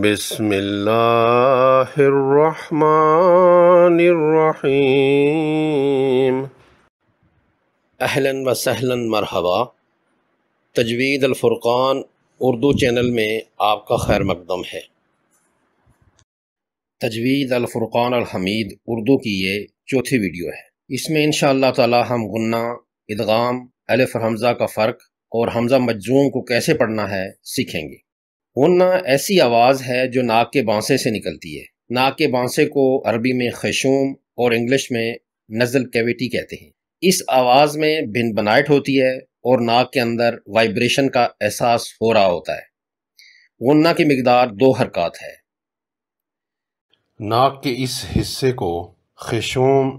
बिस्मिल्लाहिर्रहमानिर्रहीम अहलन व सहलन मरहबा तजवीद अलफ़ुर्क़ान उर्दू चैनल में आपका खैर मकदम है तजवीद अलफ़ुर्क़ान अलहमीद उर्दू की ये चौथी वीडियो है इसमें इन ताला हम गुन्ना इदगाम अलिफ हमज़ा का फ़र्क और हमज़ा मजजूम को कैसे पढ़ना है सीखेंगे ओन्ना ऐसी आवाज़ है जो नाक के बांसे से निकलती है नाक के बांसे को अरबी में खशूम और इंग्लिश में नज़ल कैविटी कहते हैं इस आवाज़ में भिन बनाइट होती है और नाक के अंदर वाइब्रेशन का एहसास हो रहा होता है ओन्ना की मकदार दो हरकत है नाक के इस हिस्से को खशूम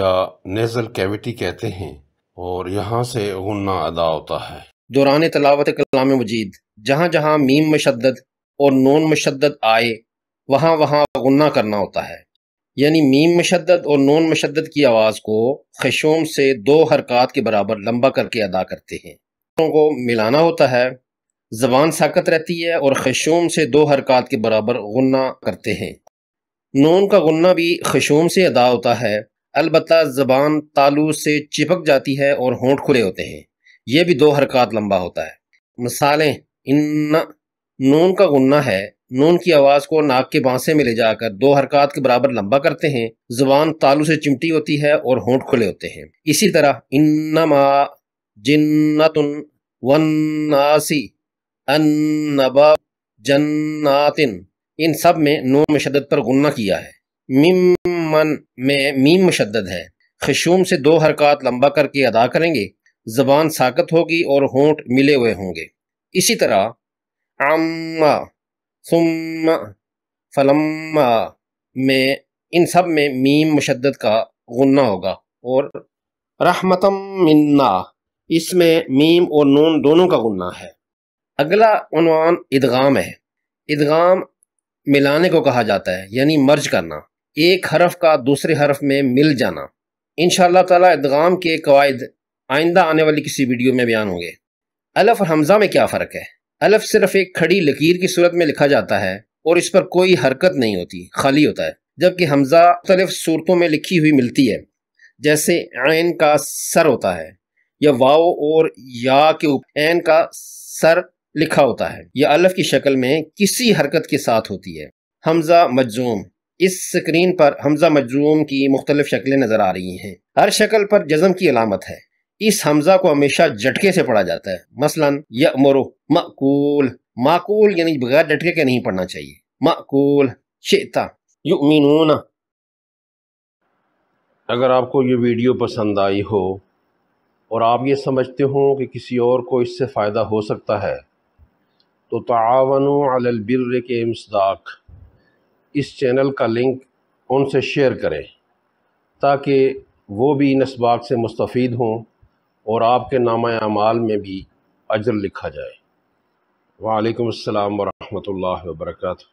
या नेज़ल कैविटी कहते हैं और यहाँ से गुन्ना अदा होता है दौरान तलावत कलाम मजीद जहाँ जहाँ मीम मशदत और नोन मशदत आए वहाँ वहाँ गुना करना होता है यानी मीम मशदत और नोन मशदत की आवाज़ को खशोम से दो हरकत के बराबर लंबा करके अदा करते हैं को मिलाना होता है जबान साकत रहती है और खशोम से दो हरकत के बराबर गुना करते हैं नून का गुना भी खशोम से अदा होता है अलबत् ज़बान तालू से चिपक जाती है और होंठ खुले होते हैं ये भी दो हरकत लंबा होता है मिसालें इन्ना नून का गुन्ना है नून की आवाज़ को नाक के बांसे में ले जाकर दो हरकत के बराबर लंबा करते हैं जुबान तालू से चिमटी होती है और होंठ खुले होते हैं इसी तरह इन्नमा जिन्नतुन वन्नासी अन्नबा जन्नातिन इन सब में नून मशदत पर गुन्ना किया है मिम मन में मीम मशदत है खशूम से दो हरकत लंबा करके अदा करेंगे जबान साकत होगी और होंठ मिले हुए होंगे इसी तरह अम्मा सुम्मा फलम्मा में इन सब में मीम मुशद्दत का गुन्ना होगा और रहमतम मिन्ना इसमें मीम और नून दोनों का गुन्ना है अगला उनवान इदगाम है इदगाम मिलाने को कहा जाता है यानी मर्ज करना एक हरफ का दूसरे हरफ में मिल जाना इन ताला इदगाम के कवायद आइंदा आने वाली किसी वीडियो में बयान होंगे अलफ और हमजा में क्या फ़र्क है अलफ सिर्फ एक खड़ी लकीर की सूरत में लिखा जाता है और इस पर कोई हरकत नहीं होती खाली होता है जबकि हमजा मुख्तलिफ सूरतों में लिखी हुई मिलती है जैसे आन का सर होता है या वाओ और या के ऊपर ऐन का सर लिखा होता है यह अलफ की शक्ल में किसी हरकत के साथ होती है हमजा मजूम इस स्क्रीन पर हमजा मजूम की मुख्तलिफ शक्लें नज़र आ रही हैं हर शक्ल पर जज़म की अलामत है इस हमजा को हमेशा झटके से पढ़ा जाता है मसलन यमरो मकूल माकूल यानी बगैर झटके के नहीं पढ़ना चाहिए माकूल शेता युमिनून अगर आपको ये वीडियो पसंद आई हो और आप ये समझते हो कि किसी और को इससे फ़ायदा हो सकता है तो तावन अलबिर के इमसदाक इस चैनल का लिंक उनसे शेयर करें ताकि वो भी इन इसबाक से मुस्तफ़ हों और आपके नामा अमाल में भी अजर लिखा जाए वालेकुम अस्सलाम वरहमतुल्लाहि